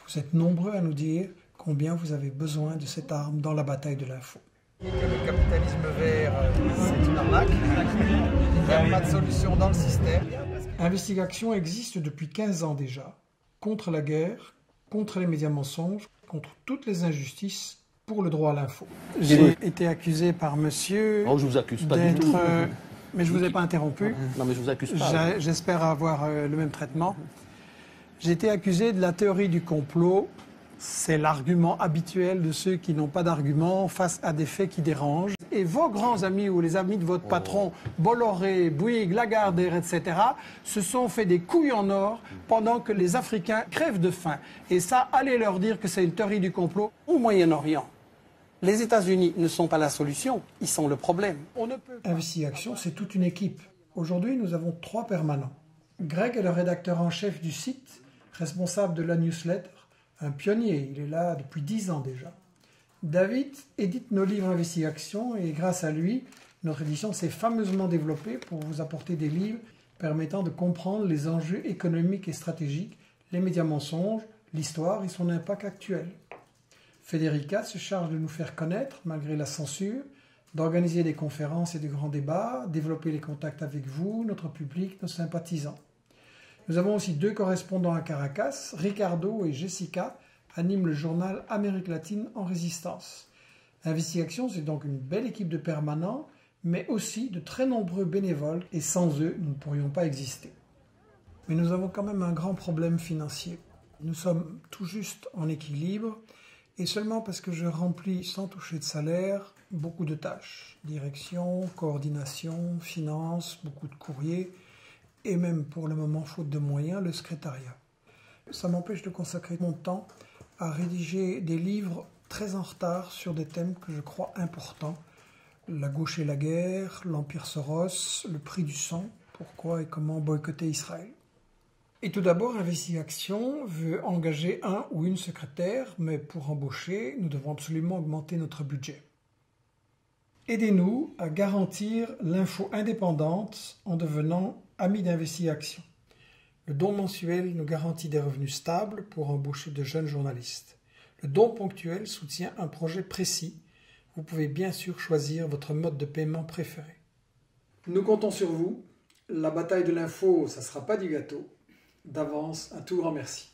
Vous êtes nombreux à nous dire combien vous avez besoin de cette arme dans la bataille de l'info. le capitalisme vert, euh, c'est une arnaque. Il n'y a pas de solution dans le système. L'investigation existe depuis 15 ans déjà, contre la guerre, contre les médias mensonges, contre toutes les injustices pour le droit à l'info. J'ai été accusé par monsieur. Oh, je vous accuse pas du tout. Euh, mais je ne vous ai pas interrompu. Non, mais je vous accuse pas. J'espère avoir euh, le même traitement. J'ai été accusé de la théorie du complot. C'est l'argument habituel de ceux qui n'ont pas d'argument face à des faits qui dérangent et vos grands amis ou les amis de votre oh. patron, Bolloré, Bouygues, Lagardère, etc., se sont fait des couilles en or pendant que les Africains crèvent de faim. Et ça, allez leur dire que c'est une théorie du complot au Moyen-Orient. Les États-Unis ne sont pas la solution, ils sont le problème. On ne peut pas... Action, c'est toute une équipe. Aujourd'hui, nous avons trois permanents. Greg est le rédacteur en chef du site, responsable de la newsletter, un pionnier, il est là depuis dix ans déjà. David édite nos livres Investigation et grâce à lui, notre édition s'est fameusement développée pour vous apporter des livres permettant de comprendre les enjeux économiques et stratégiques, les médias mensonges, l'histoire et son impact actuel. Federica se charge de nous faire connaître, malgré la censure, d'organiser des conférences et de grands débats, développer les contacts avec vous, notre public, nos sympathisants. Nous avons aussi deux correspondants à Caracas, Ricardo et Jessica, anime le journal Amérique latine en résistance. Investigation, c'est donc une belle équipe de permanents, mais aussi de très nombreux bénévoles, et sans eux, nous ne pourrions pas exister. Mais nous avons quand même un grand problème financier. Nous sommes tout juste en équilibre, et seulement parce que je remplis sans toucher de salaire beaucoup de tâches. Direction, coordination, finance, beaucoup de courriers, et même pour le moment, faute de moyens, le secrétariat. Ça m'empêche de consacrer mon temps à rédiger des livres très en retard sur des thèmes que je crois importants. La gauche et la guerre, l'Empire Soros, le prix du sang, pourquoi et comment boycotter Israël. Et tout d'abord, Investi Action veut engager un ou une secrétaire, mais pour embaucher, nous devons absolument augmenter notre budget. Aidez-nous à garantir l'info indépendante en devenant ami d'Investi Action. Le don mensuel nous garantit des revenus stables pour embaucher de jeunes journalistes. Le don ponctuel soutient un projet précis. Vous pouvez bien sûr choisir votre mode de paiement préféré. Nous comptons sur vous. La bataille de l'info, ça ne sera pas du gâteau. D'avance, un tout grand merci.